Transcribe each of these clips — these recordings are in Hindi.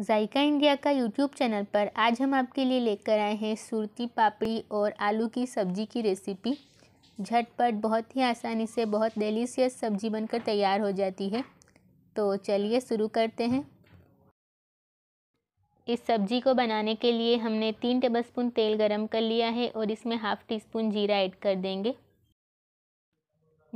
जायका इंडिया का यूट्यूब चैनल पर आज हम आपके लिए लेकर आए हैं सूरती पापड़ी और आलू की सब्जी की रेसिपी झटपट बहुत ही आसानी से बहुत डेलीसियस सब्जी बनकर तैयार हो जाती है तो चलिए शुरू करते हैं इस सब्जी को बनाने के लिए हमने तीन टेबलस्पून तेल गरम कर लिया है और इसमें हाफ़ टी स्पून जीरा ऐड कर देंगे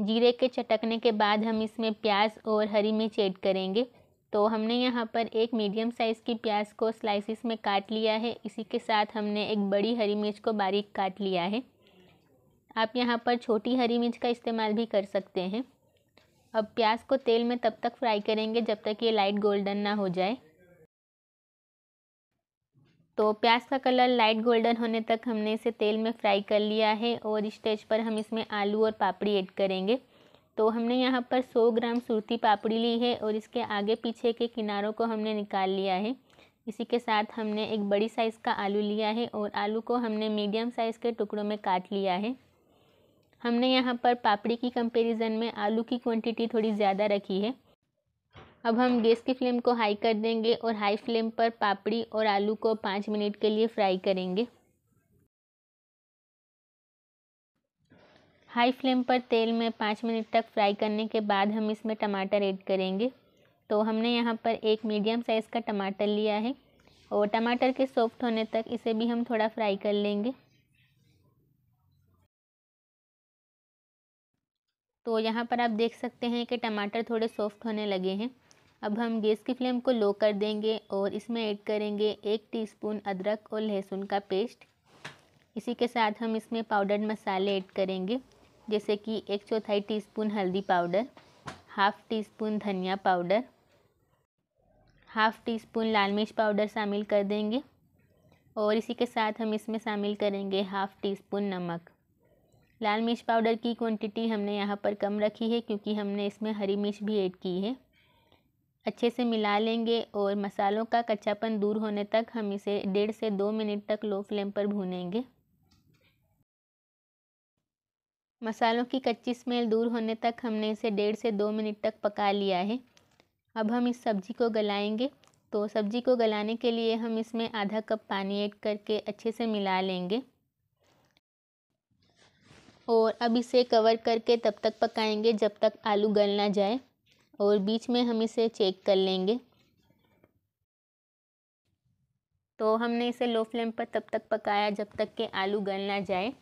जीरे के चटकने के बाद हम इसमें प्याज और हरी मिर्च ऐड करेंगे तो हमने यहाँ पर एक मीडियम साइज़ की प्याज को स्लाइसिस में काट लिया है इसी के साथ हमने एक बड़ी हरी मिर्च को बारीक काट लिया है आप यहाँ पर छोटी हरी मिर्च का इस्तेमाल भी कर सकते हैं अब प्याज को तेल में तब तक फ्राई करेंगे जब तक ये लाइट गोल्डन ना हो जाए तो प्याज का कलर लाइट गोल्डन होने तक हमने इसे तेल में फ्राई कर लिया है और स्टेज पर हम इसमें आलू और पापड़ी ऐड करेंगे तो हमने यहाँ पर 100 ग्राम सूरती पापड़ी ली है और इसके आगे पीछे के किनारों को हमने निकाल लिया है इसी के साथ हमने एक बड़ी साइज़ का आलू लिया है और आलू को हमने मीडियम साइज़ के टुकड़ों में काट लिया है हमने यहाँ पर पापड़ी की कंपेरिज़न में आलू की क्वांटिटी थोड़ी ज़्यादा रखी है अब हम गैस की फ्लेम को हाई कर देंगे और हाई फ्लेम पर पापड़ी और आलू को पाँच मिनट के लिए फ्राई करेंगे हाई फ्लेम पर तेल में पाँच मिनट तक फ्राई करने के बाद हम इसमें टमाटर ऐड करेंगे तो हमने यहाँ पर एक मीडियम साइज़ का टमाटर लिया है और टमाटर के सॉफ्ट होने तक इसे भी हम थोड़ा फ्राई कर लेंगे तो यहाँ पर आप देख सकते हैं कि टमाटर थोड़े सॉफ्ट होने लगे हैं अब हम गैस की फ्लेम को लो कर देंगे और इसमें ऐड करेंगे एक टीस्पून अदरक और लहसुन का पेस्ट इसी के साथ हम इसमें पाउडर्ड मसाले ऐड करेंगे जैसे कि एक चौथाई टीस्पून हल्दी पाउडर हाफ़ टी स्पून धनिया पाउडर हाफ़ टी स्पून लाल मिर्च पाउडर शामिल कर देंगे और इसी के साथ हम इसमें शामिल करेंगे हाफ़ टी स्पून नमक लाल मिर्च पाउडर की क्वांटिटी हमने यहाँ पर कम रखी है क्योंकि हमने इसमें हरी मिर्च भी ऐड की है अच्छे से मिला लेंगे और मसालों का कच्चापन दूर होने तक हम इसे डेढ़ से दो मिनट तक लो फ्लेम पर भूनेंगे मसालों की कच्ची स्मेल दूर होने तक हमने इसे डेढ़ से दो मिनट तक पका लिया है अब हम इस सब्ज़ी को गलाएंगे तो सब्ज़ी को गलाने के लिए हम इसमें आधा कप पानी ऐड करके अच्छे से मिला लेंगे और अब इसे कवर करके तब तक पकाएंगे जब तक आलू गल ना जाए और बीच में हम इसे चेक कर लेंगे तो हमने इसे लो फ्लेम पर तब तक पकाया जब तक के आलू गल ना जाए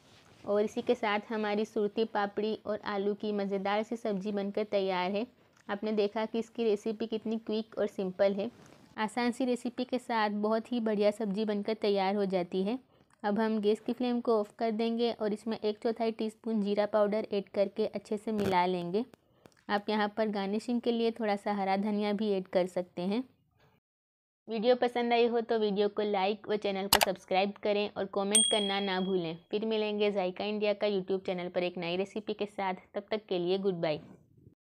और इसी के साथ हमारी सूरती पापड़ी और आलू की मज़ेदार सी सब्ज़ी बनकर तैयार है आपने देखा कि इसकी रेसिपी कितनी क्विक और सिंपल है आसान सी रेसिपी के साथ बहुत ही बढ़िया सब्ज़ी बनकर तैयार हो जाती है अब हम गैस की फ्लेम को ऑफ़ कर देंगे और इसमें एक चौथाई टीस्पून जीरा पाउडर ऐड करके अच्छे से मिला लेंगे आप यहाँ पर गार्निशिंग के लिए थोड़ा सा हरा धनिया भी ऐड कर सकते हैं वीडियो पसंद आई हो तो वीडियो को लाइक व चैनल को सब्सक्राइब करें और कमेंट करना ना भूलें फिर मिलेंगे जायका इंडिया का यूट्यूब चैनल पर एक नई रेसिपी के साथ तब तक के लिए गुड बाय